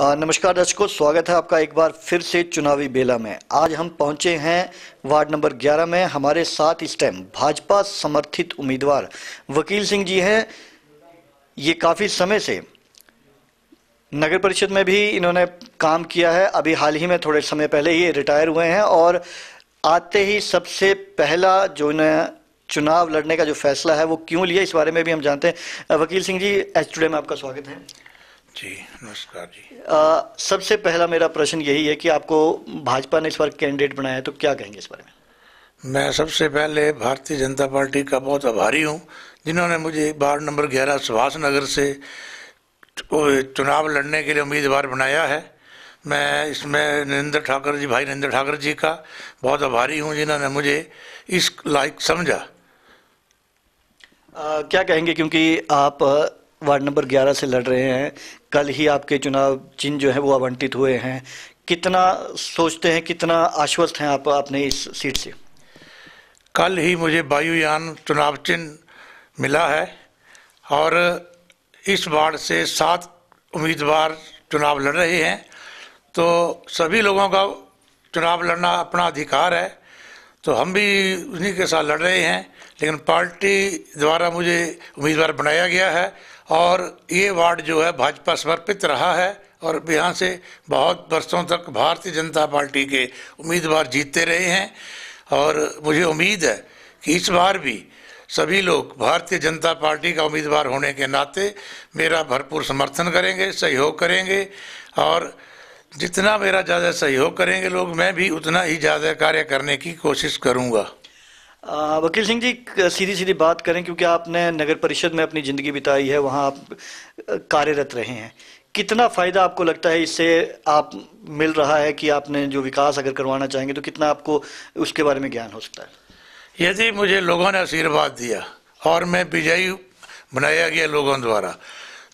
नमस्कार दर्शकों स्वागत है आपका एक बार फिर से चुनावी बेला में आज हम पहुंचे हैं वार्ड नंबर 11 में हमारे साथ इस टाइम भाजपा समर्थित उम्मीदवार वकील सिंह जी हैं ये काफ़ी समय से नगर परिषद में भी इन्होंने काम किया है अभी हाल ही में थोड़े समय पहले ही रिटायर हुए हैं और आते ही सबसे पहला जो इन्हें चुनाव लड़ने का जो फैसला है वो क्यों लिया इस बारे में भी हम जानते हैं वकील सिंह जी एच में आपका स्वागत है जी नमस्कार जी आ, सबसे पहला मेरा प्रश्न यही है कि आपको भाजपा ने इस बार कैंडिडेट बनाया है तो क्या कहेंगे इस बारे में मैं सबसे पहले भारतीय जनता पार्टी का बहुत आभारी हूँ जिन्होंने मुझे वार्ड नंबर ग्यारह सुभाष नगर से चुनाव लड़ने के लिए उम्मीदवार बनाया है मैं इसमें नरेंद्र ठाकर जी भाई नरेंद्र ठाकर जी का बहुत आभारी हूँ जिन्होंने मुझे इस लायक समझा आ, क्या कहेंगे क्योंकि आप वार्ड नंबर 11 से लड़ रहे हैं कल ही आपके चुनाव चिन्ह जो है वो आवंटित हुए हैं कितना सोचते हैं कितना आश्वस्त हैं आप अपने इस सीट से कल ही मुझे वायुयान चुनाव चिन्ह मिला है और इस वार्ड से सात उम्मीदवार चुनाव लड़ रहे हैं तो सभी लोगों का चुनाव लड़ना अपना अधिकार है तो हम भी उन्हीं के साथ लड़ रहे हैं लेकिन पार्टी द्वारा मुझे उम्मीदवार बनाया गया है और ये वार्ड जो है भाजपा समर्पित रहा है और यहाँ से बहुत वर्षों तक भारतीय जनता पार्टी के उम्मीदवार जीतते रहे हैं और मुझे उम्मीद है कि इस बार भी सभी लोग भारतीय जनता पार्टी का उम्मीदवार होने के नाते मेरा भरपूर समर्थन करेंगे सहयोग करेंगे और जितना मेरा ज़्यादा सहयोग करेंगे लोग मैं भी उतना ही ज़्यादा कार्य करने की कोशिश करूँगा वकील सिंह जी सीधी सीधी बात करें क्योंकि आपने नगर परिषद में अपनी ज़िंदगी बिताई है वहाँ आप कार्यरत रहे हैं कितना फ़ायदा आपको लगता है इससे आप मिल रहा है कि आपने जो विकास अगर करवाना चाहेंगे तो कितना आपको उसके बारे में ज्ञान हो सकता है यदि मुझे लोगों ने आशीर्वाद दिया और मैं विजयी बनाया गया लोगों द्वारा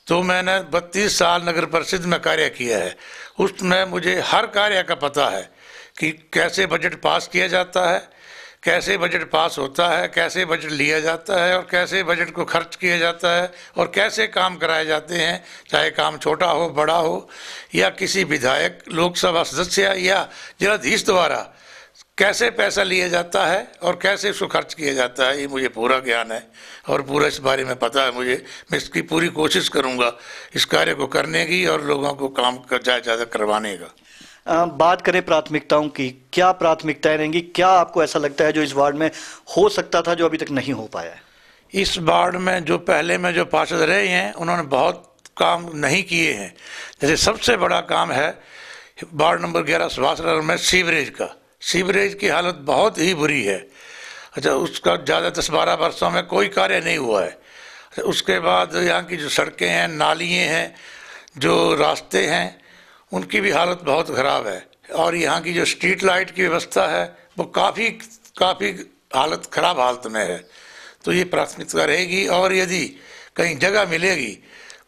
तो मैंने 32 साल नगर परिषद में कार्य किया है उसमें मुझे हर कार्य का पता है कि कैसे बजट पास किया जाता है कैसे बजट पास होता है कैसे बजट लिया जाता है और कैसे बजट को खर्च किया जाता है और कैसे काम कराए जाते हैं चाहे काम छोटा हो बड़ा हो या किसी विधायक लोकसभा सदस्य या जिलाधीश द्वारा कैसे पैसा लिया जाता है और कैसे उसको खर्च किया जाता है ये मुझे पूरा ज्ञान है और पूरा इस बारे में पता है मुझे मैं इसकी पूरी कोशिश करूँगा इस कार्य को करने की और लोगों को काम का जायजा करवाने का बात करें प्राथमिकताओं की क्या प्राथमिकताएं रहेंगी क्या आपको ऐसा लगता है जो इस वार्ड में हो सकता था जो अभी तक नहीं हो पाया है इस वार्ड में जो पहले में जो पार्षद रहे हैं उन्होंने बहुत काम नहीं किए हैं जैसे सबसे बड़ा काम है वार्ड नंबर ग्यारह सुभाष नगर में सीवरेज का सीवरेज की हालत बहुत ही बुरी है अच्छा उसका ज़्यादा दस बारह वर्षों में कोई कार्य नहीं हुआ है अच्छा, उसके बाद यहाँ की जो सड़कें हैं नालियाँ हैं जो रास्ते हैं उनकी भी हालत बहुत ख़राब है और यहाँ की जो स्ट्रीट लाइट की व्यवस्था है वो काफ़ी काफ़ी हालत ख़राब हालत में है तो ये प्राथमिकता रहेगी और यदि कहीं जगह मिलेगी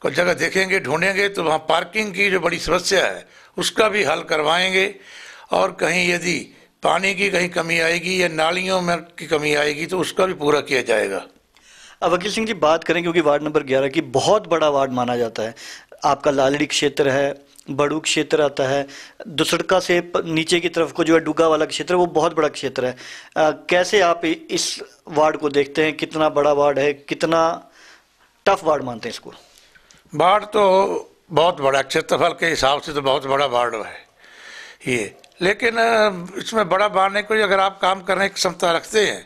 कोई जगह देखेंगे ढूंढेंगे तो वहाँ पार्किंग की जो बड़ी समस्या है उसका भी हल करवाएंगे और कहीं यदि पानी की कहीं कमी आएगी या नालियों में की कमी आएगी तो उसका भी पूरा किया जाएगा अब वकील सिंह जी बात करें क्योंकि वार्ड नंबर ग्यारह की बहुत बड़ा वार्ड माना जाता है आपका लालड़ी क्षेत्र है बड़ू क्षेत्र आता है दुसड़का से नीचे की तरफ को जो है डुगा वाला क्षेत्र वो बहुत बड़ा क्षेत्र है आ, कैसे आप इस वार्ड को देखते हैं कितना बड़ा वार्ड है कितना टफ वार्ड मानते हैं इसको वार्ड तो बहुत बड़ा क्षेत्रफल के हिसाब से तो बहुत बड़ा वार्ड है ये लेकिन इसमें बड़ा बांधने को अगर आप काम करने की क्षमता रखते हैं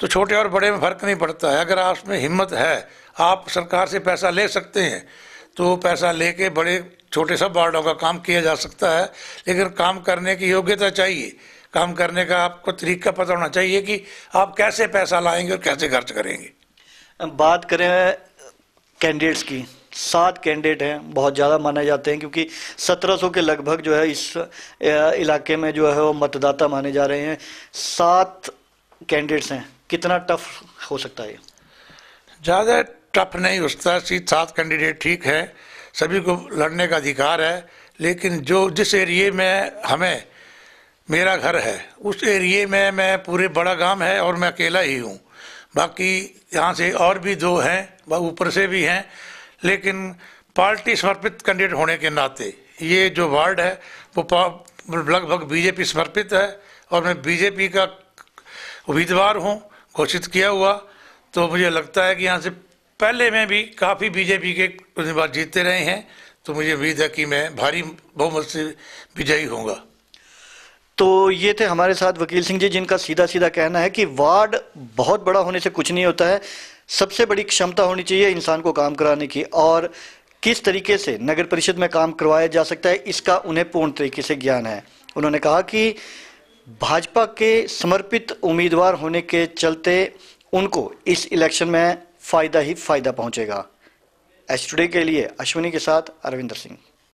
तो छोटे और बड़े में फर्क नहीं पड़ता है अगर आप उसमें हिम्मत है आप सरकार से पैसा ले सकते हैं तो वो पैसा लेके बड़े छोटे सब वार्डों का काम किया जा सकता है लेकिन काम करने की योग्यता चाहिए काम करने का आपको तरीका पता होना चाहिए कि आप कैसे पैसा लाएंगे और कैसे खर्च करेंगे बात करें कैंडिडेट्स की सात कैंडिडेट हैं बहुत ज़्यादा माने जाते हैं क्योंकि 1700 के लगभग जो है इस इलाके में जो है वो मतदाता माने जा रहे हैं सात कैंडिडेट्स हैं कितना टफ हो सकता है ज़्यादा टफ नहीं उसका सीट सात कैंडिडेट ठीक है सभी को लड़ने का अधिकार है लेकिन जो जिस एरिए में हमें मेरा घर है उस एरिए में मैं पूरे बड़ा गांव है और मैं अकेला ही हूँ बाकी यहाँ से और भी दो हैं ऊपर से भी हैं लेकिन पार्टी समर्पित कैंडिडेट होने के नाते ये जो वार्ड है वो लगभग बीजेपी समर्पित है और मैं बीजेपी का उम्मीदवार हूँ घोषित किया हुआ तो मुझे लगता है कि यहाँ से पहले में भी काफ़ी बीजेपी के उम्मीदवार जीतते रहे हैं तो मुझे उम्मीद है कि मैं भारी बहुमत से विजयी होंगे तो ये थे हमारे साथ वकील सिंह जी जिनका सीधा सीधा कहना है कि वार्ड बहुत बड़ा होने से कुछ नहीं होता है सबसे बड़ी क्षमता होनी चाहिए इंसान को काम कराने की और किस तरीके से नगर परिषद में काम करवाया जा सकता है इसका उन्हें पूर्ण तरीके से ज्ञान है उन्होंने कहा कि भाजपा के समर्पित उम्मीदवार होने के चलते उनको इस इलेक्शन में फ़ायदा ही फ़ायदा पहुंचेगा एच के लिए अश्विनी के साथ अरविंदर सिंह